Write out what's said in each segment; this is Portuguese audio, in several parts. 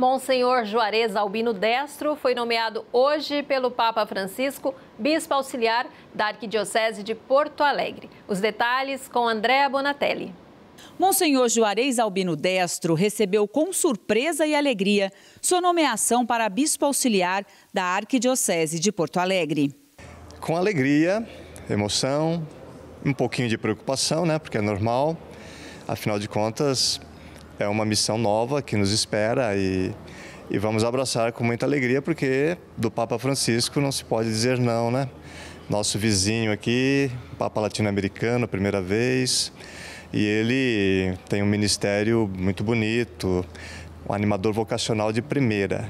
Monsenhor Juarez Albino Destro foi nomeado hoje pelo Papa Francisco bispo auxiliar da Arquidiocese de Porto Alegre. Os detalhes com Andréa Bonatelli. Monsenhor Juarez Albino Destro recebeu com surpresa e alegria sua nomeação para bispo auxiliar da Arquidiocese de Porto Alegre. Com alegria, emoção, um pouquinho de preocupação, né? Porque é normal. Afinal de contas, é uma missão nova que nos espera e, e vamos abraçar com muita alegria, porque do Papa Francisco não se pode dizer não, né? Nosso vizinho aqui, Papa Latino-Americano, primeira vez, e ele tem um ministério muito bonito, um animador vocacional de primeira.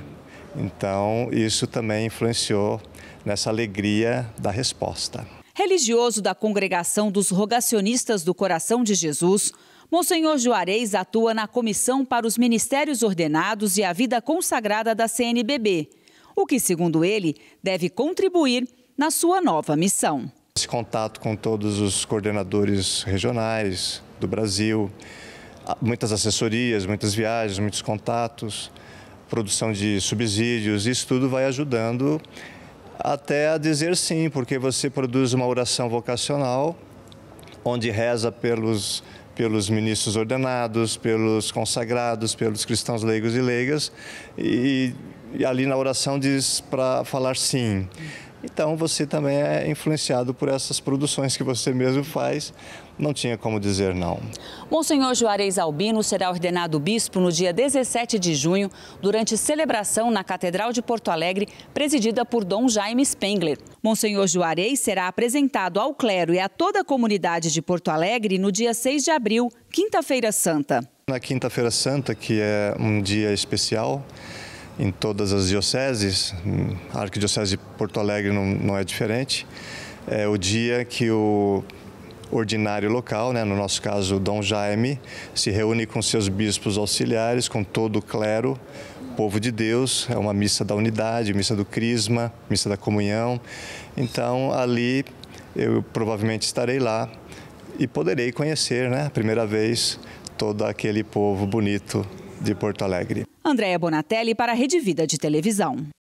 Então, isso também influenciou nessa alegria da resposta. Religioso da Congregação dos Rogacionistas do Coração de Jesus, Monsenhor Juarez atua na Comissão para os Ministérios Ordenados e a Vida Consagrada da CNBB, o que, segundo ele, deve contribuir na sua nova missão. Esse contato com todos os coordenadores regionais do Brasil, muitas assessorias, muitas viagens, muitos contatos, produção de subsídios, isso tudo vai ajudando até a dizer sim, porque você produz uma oração vocacional onde reza pelos pelos ministros ordenados, pelos consagrados, pelos cristãos leigos e leigas, e, e ali na oração diz para falar sim. Então você também é influenciado por essas produções que você mesmo faz. Não tinha como dizer não. Monsenhor Juarez Albino será ordenado bispo no dia 17 de junho, durante celebração na Catedral de Porto Alegre, presidida por Dom Jaime Spengler. Monsenhor Juarez será apresentado ao clero e a toda a comunidade de Porto Alegre no dia 6 de abril, Quinta-feira Santa. Na Quinta-feira Santa, que é um dia especial, em todas as dioceses, hum, a Arquidiocese de Porto Alegre não, não é diferente, é o dia que o ordinário local, né, no nosso caso Dom Jaime, se reúne com seus bispos auxiliares, com todo o clero, povo de Deus, é uma missa da unidade, missa do crisma, missa da comunhão. Então ali eu provavelmente estarei lá e poderei conhecer, né, a primeira vez todo aquele povo bonito de Porto Alegre. Andréia Bonatelli para a Rede Vida de Televisão.